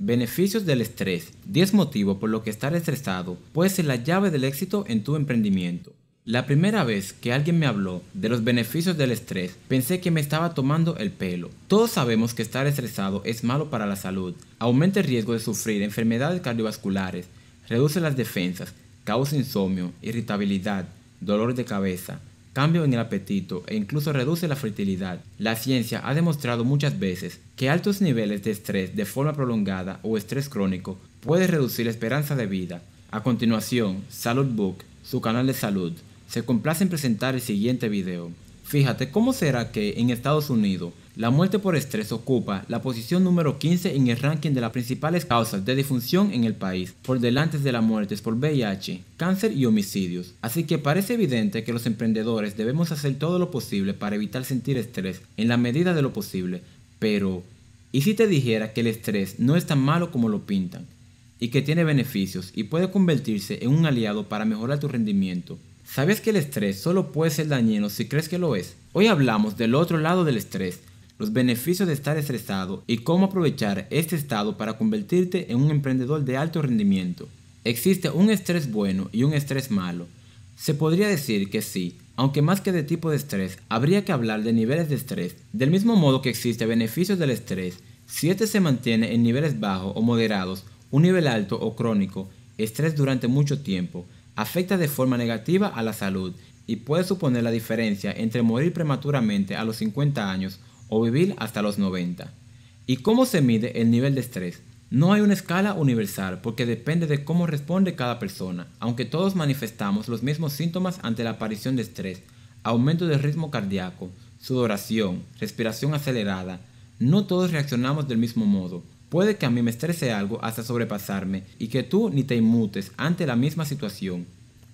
Beneficios del estrés. 10 motivos por lo que estar estresado puede ser la llave del éxito en tu emprendimiento. La primera vez que alguien me habló de los beneficios del estrés, pensé que me estaba tomando el pelo. Todos sabemos que estar estresado es malo para la salud, aumenta el riesgo de sufrir enfermedades cardiovasculares, reduce las defensas, causa insomnio, irritabilidad, dolor de cabeza, cambio en el apetito e incluso reduce la fertilidad. La ciencia ha demostrado muchas veces que altos niveles de estrés de forma prolongada o estrés crónico puede reducir la esperanza de vida. A continuación, Salud Book, su canal de salud, se complace en presentar el siguiente video. Fíjate cómo será que en Estados Unidos la muerte por estrés ocupa la posición número 15 en el ranking de las principales causas de difunción en el país, por delante de las muertes por VIH, cáncer y homicidios. Así que parece evidente que los emprendedores debemos hacer todo lo posible para evitar sentir estrés en la medida de lo posible. Pero, ¿y si te dijera que el estrés no es tan malo como lo pintan? Y que tiene beneficios y puede convertirse en un aliado para mejorar tu rendimiento. ¿Sabes que el estrés solo puede ser dañino si crees que lo es? Hoy hablamos del otro lado del estrés los beneficios de estar estresado y cómo aprovechar este estado para convertirte en un emprendedor de alto rendimiento. Existe un estrés bueno y un estrés malo. Se podría decir que sí, aunque más que de tipo de estrés, habría que hablar de niveles de estrés. Del mismo modo que existe beneficios del estrés, si este se mantiene en niveles bajos o moderados, un nivel alto o crónico, estrés durante mucho tiempo, afecta de forma negativa a la salud y puede suponer la diferencia entre morir prematuramente a los 50 años o vivir hasta los 90. ¿Y cómo se mide el nivel de estrés? No hay una escala universal porque depende de cómo responde cada persona, aunque todos manifestamos los mismos síntomas ante la aparición de estrés, aumento del ritmo cardíaco, sudoración, respiración acelerada, no todos reaccionamos del mismo modo. Puede que a mí me estrese algo hasta sobrepasarme y que tú ni te inmutes ante la misma situación.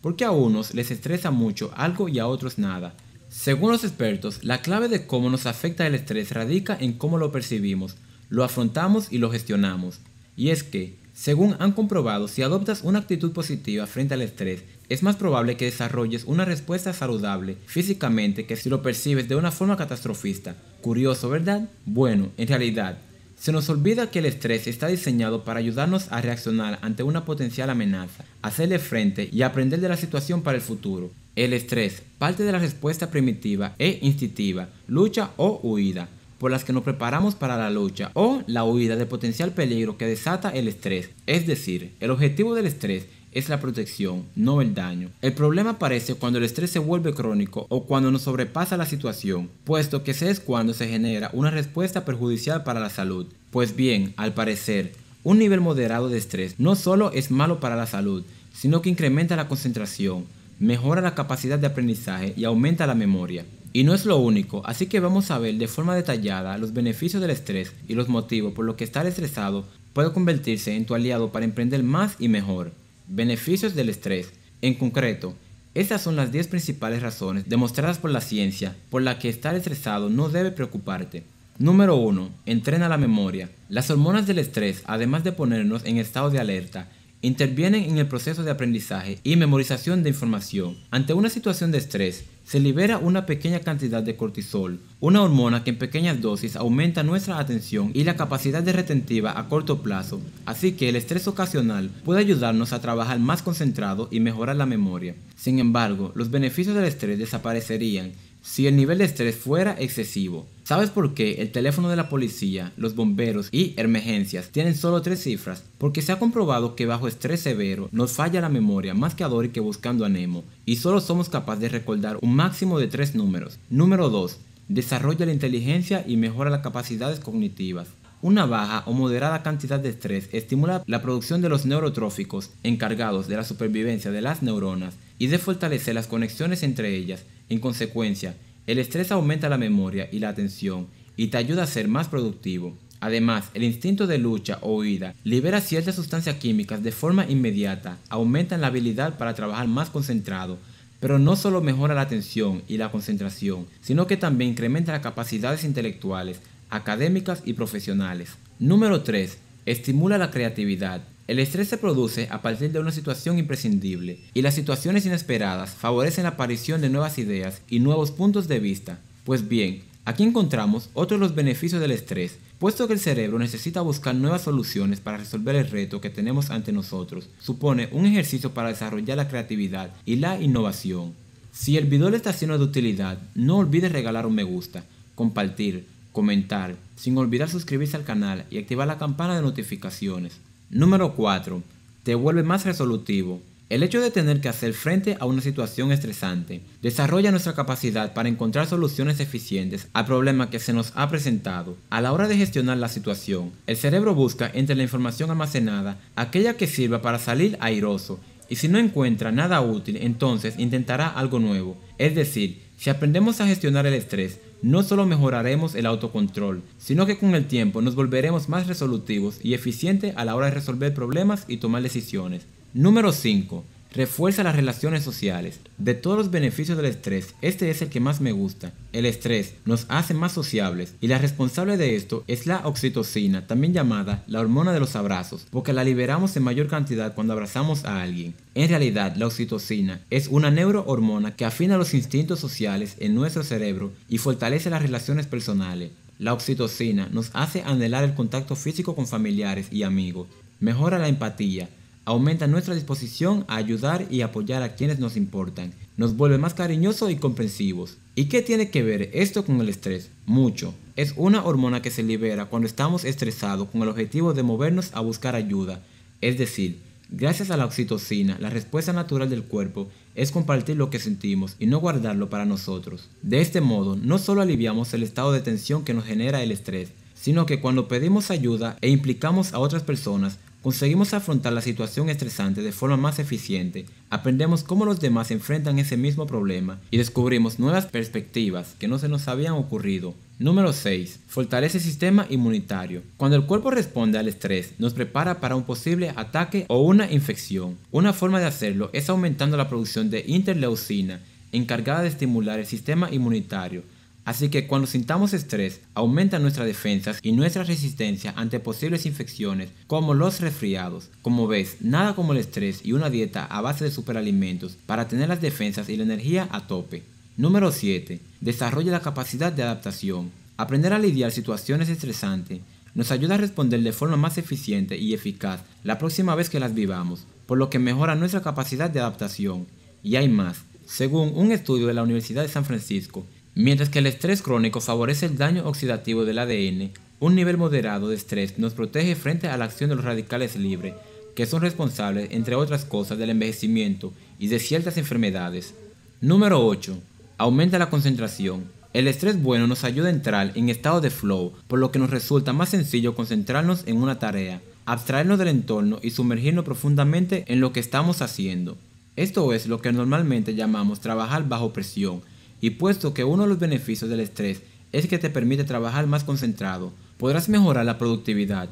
Porque a unos les estresa mucho algo y a otros nada. Según los expertos, la clave de cómo nos afecta el estrés radica en cómo lo percibimos, lo afrontamos y lo gestionamos. Y es que, según han comprobado, si adoptas una actitud positiva frente al estrés, es más probable que desarrolles una respuesta saludable físicamente que si lo percibes de una forma catastrofista. Curioso, ¿verdad? Bueno, en realidad, se nos olvida que el estrés está diseñado para ayudarnos a reaccionar ante una potencial amenaza, hacerle frente y aprender de la situación para el futuro. El estrés parte de la respuesta primitiva e instintiva, lucha o huida, por las que nos preparamos para la lucha o la huida de potencial peligro que desata el estrés. Es decir, el objetivo del estrés es la protección, no el daño. El problema aparece cuando el estrés se vuelve crónico o cuando nos sobrepasa la situación, puesto que ese es cuando se genera una respuesta perjudicial para la salud. Pues bien, al parecer, un nivel moderado de estrés no solo es malo para la salud, sino que incrementa la concentración, mejora la capacidad de aprendizaje y aumenta la memoria. Y no es lo único, así que vamos a ver de forma detallada los beneficios del estrés y los motivos por los que estar estresado puede convertirse en tu aliado para emprender más y mejor. Beneficios del estrés. En concreto, estas son las 10 principales razones demostradas por la ciencia por la que estar estresado no debe preocuparte. Número 1. Entrena la memoria. Las hormonas del estrés, además de ponernos en estado de alerta, intervienen en el proceso de aprendizaje y memorización de información. Ante una situación de estrés, se libera una pequeña cantidad de cortisol, una hormona que en pequeñas dosis aumenta nuestra atención y la capacidad de retentiva a corto plazo, así que el estrés ocasional puede ayudarnos a trabajar más concentrado y mejorar la memoria. Sin embargo, los beneficios del estrés desaparecerían si el nivel de estrés fuera excesivo. ¿Sabes por qué el teléfono de la policía, los bomberos y emergencias tienen solo tres cifras? Porque se ha comprobado que bajo estrés severo nos falla la memoria más que a Dory que buscando a Nemo y solo somos capaces de recordar un máximo de tres números. Número 2. Desarrolla la inteligencia y mejora las capacidades cognitivas. Una baja o moderada cantidad de estrés estimula la producción de los neurotróficos encargados de la supervivencia de las neuronas y de fortalecer las conexiones entre ellas. En consecuencia, el estrés aumenta la memoria y la atención y te ayuda a ser más productivo. Además, el instinto de lucha o huida libera ciertas sustancias químicas de forma inmediata, aumentan la habilidad para trabajar más concentrado, pero no solo mejora la atención y la concentración, sino que también incrementa las capacidades intelectuales, académicas y profesionales. Número 3. Estimula la creatividad. El estrés se produce a partir de una situación imprescindible y las situaciones inesperadas favorecen la aparición de nuevas ideas y nuevos puntos de vista. Pues bien, aquí encontramos otro de los beneficios del estrés, puesto que el cerebro necesita buscar nuevas soluciones para resolver el reto que tenemos ante nosotros. Supone un ejercicio para desarrollar la creatividad y la innovación. Si el video le está siendo de utilidad, no olvide regalar un me gusta, compartir, comentar, sin olvidar suscribirse al canal y activar la campana de notificaciones. Número 4. Te vuelve más resolutivo. El hecho de tener que hacer frente a una situación estresante desarrolla nuestra capacidad para encontrar soluciones eficientes al problema que se nos ha presentado. A la hora de gestionar la situación, el cerebro busca entre la información almacenada aquella que sirva para salir airoso y si no encuentra nada útil entonces intentará algo nuevo. Es decir, si aprendemos a gestionar el estrés, no solo mejoraremos el autocontrol, sino que con el tiempo nos volveremos más resolutivos y eficientes a la hora de resolver problemas y tomar decisiones. Número 5 Refuerza las relaciones sociales. De todos los beneficios del estrés, este es el que más me gusta. El estrés nos hace más sociables y la responsable de esto es la oxitocina, también llamada la hormona de los abrazos, porque la liberamos en mayor cantidad cuando abrazamos a alguien. En realidad, la oxitocina es una neurohormona que afina los instintos sociales en nuestro cerebro y fortalece las relaciones personales. La oxitocina nos hace anhelar el contacto físico con familiares y amigos, mejora la empatía, aumenta nuestra disposición a ayudar y apoyar a quienes nos importan, nos vuelve más cariñosos y comprensivos. ¿Y qué tiene que ver esto con el estrés? Mucho. Es una hormona que se libera cuando estamos estresados con el objetivo de movernos a buscar ayuda. Es decir, gracias a la oxitocina, la respuesta natural del cuerpo es compartir lo que sentimos y no guardarlo para nosotros. De este modo, no solo aliviamos el estado de tensión que nos genera el estrés, sino que cuando pedimos ayuda e implicamos a otras personas, Conseguimos afrontar la situación estresante de forma más eficiente, aprendemos cómo los demás enfrentan ese mismo problema y descubrimos nuevas perspectivas que no se nos habían ocurrido. Número 6. Fortalece el sistema inmunitario. Cuando el cuerpo responde al estrés, nos prepara para un posible ataque o una infección. Una forma de hacerlo es aumentando la producción de interleucina, encargada de estimular el sistema inmunitario Así que cuando sintamos estrés, aumentan nuestras defensas y nuestra resistencia ante posibles infecciones como los resfriados. Como ves, nada como el estrés y una dieta a base de superalimentos para tener las defensas y la energía a tope. Número 7. Desarrolla la capacidad de adaptación. Aprender a lidiar situaciones estresantes nos ayuda a responder de forma más eficiente y eficaz la próxima vez que las vivamos, por lo que mejora nuestra capacidad de adaptación. Y hay más. Según un estudio de la Universidad de San Francisco, Mientras que el estrés crónico favorece el daño oxidativo del ADN, un nivel moderado de estrés nos protege frente a la acción de los radicales libres, que son responsables, entre otras cosas, del envejecimiento y de ciertas enfermedades. Número 8. Aumenta la concentración. El estrés bueno nos ayuda a entrar en estado de flow, por lo que nos resulta más sencillo concentrarnos en una tarea, abstraernos del entorno y sumergirnos profundamente en lo que estamos haciendo. Esto es lo que normalmente llamamos trabajar bajo presión, y puesto que uno de los beneficios del estrés es que te permite trabajar más concentrado, podrás mejorar la productividad.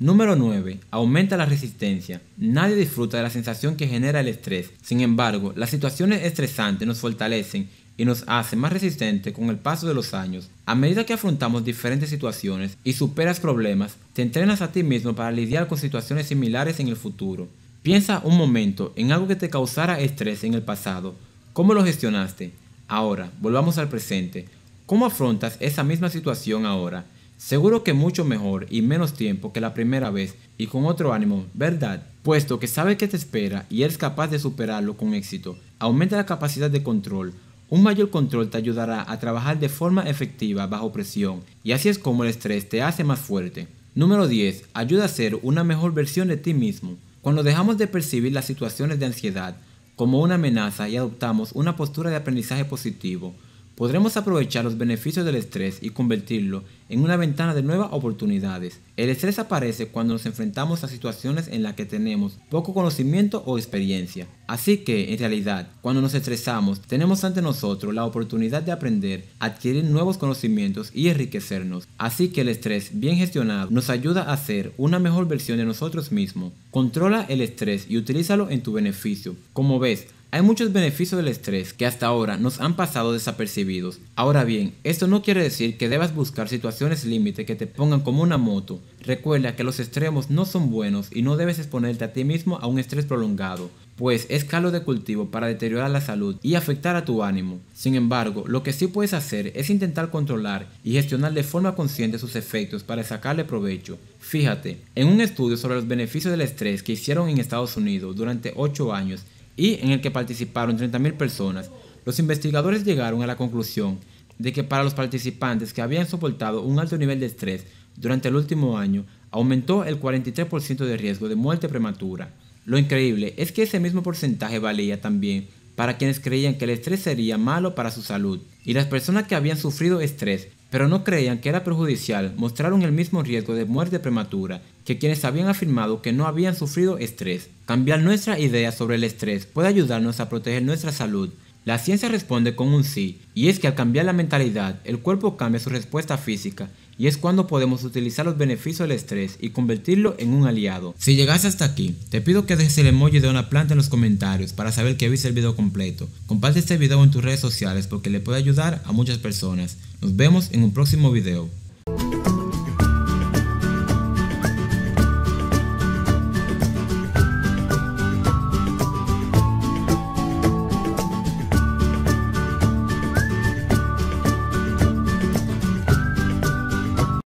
Número 9. Aumenta la resistencia. Nadie disfruta de la sensación que genera el estrés. Sin embargo, las situaciones estresantes nos fortalecen y nos hacen más resistentes con el paso de los años. A medida que afrontamos diferentes situaciones y superas problemas, te entrenas a ti mismo para lidiar con situaciones similares en el futuro. Piensa un momento en algo que te causara estrés en el pasado. ¿Cómo lo gestionaste? Ahora, volvamos al presente. ¿Cómo afrontas esa misma situación ahora? Seguro que mucho mejor y menos tiempo que la primera vez y con otro ánimo, ¿verdad? Puesto que sabes que te espera y eres capaz de superarlo con éxito, aumenta la capacidad de control. Un mayor control te ayudará a trabajar de forma efectiva bajo presión y así es como el estrés te hace más fuerte. Número 10. Ayuda a ser una mejor versión de ti mismo. Cuando dejamos de percibir las situaciones de ansiedad, como una amenaza y adoptamos una postura de aprendizaje positivo, podremos aprovechar los beneficios del estrés y convertirlo en una ventana de nuevas oportunidades. El estrés aparece cuando nos enfrentamos a situaciones en las que tenemos poco conocimiento o experiencia. Así que, en realidad, cuando nos estresamos, tenemos ante nosotros la oportunidad de aprender, adquirir nuevos conocimientos y enriquecernos. Así que el estrés bien gestionado nos ayuda a ser una mejor versión de nosotros mismos. Controla el estrés y utilízalo en tu beneficio. Como ves, hay muchos beneficios del estrés que hasta ahora nos han pasado desapercibidos. Ahora bien, esto no quiere decir que debas buscar situaciones límite que te pongan como una moto. Recuerda que los extremos no son buenos y no debes exponerte a ti mismo a un estrés prolongado, pues es calo de cultivo para deteriorar la salud y afectar a tu ánimo. Sin embargo, lo que sí puedes hacer es intentar controlar y gestionar de forma consciente sus efectos para sacarle provecho. Fíjate, en un estudio sobre los beneficios del estrés que hicieron en Estados Unidos durante 8 años, y en el que participaron 30.000 personas, los investigadores llegaron a la conclusión de que para los participantes que habían soportado un alto nivel de estrés durante el último año, aumentó el 43% de riesgo de muerte prematura. Lo increíble es que ese mismo porcentaje valía también para quienes creían que el estrés sería malo para su salud. Y las personas que habían sufrido estrés pero no creían que era perjudicial, mostraron el mismo riesgo de muerte prematura que quienes habían afirmado que no habían sufrido estrés. Cambiar nuestra idea sobre el estrés puede ayudarnos a proteger nuestra salud la ciencia responde con un sí, y es que al cambiar la mentalidad, el cuerpo cambia su respuesta física, y es cuando podemos utilizar los beneficios del estrés y convertirlo en un aliado. Si llegaste hasta aquí, te pido que dejes el emoji de una planta en los comentarios para saber que viste el video completo. Comparte este video en tus redes sociales porque le puede ayudar a muchas personas. Nos vemos en un próximo video.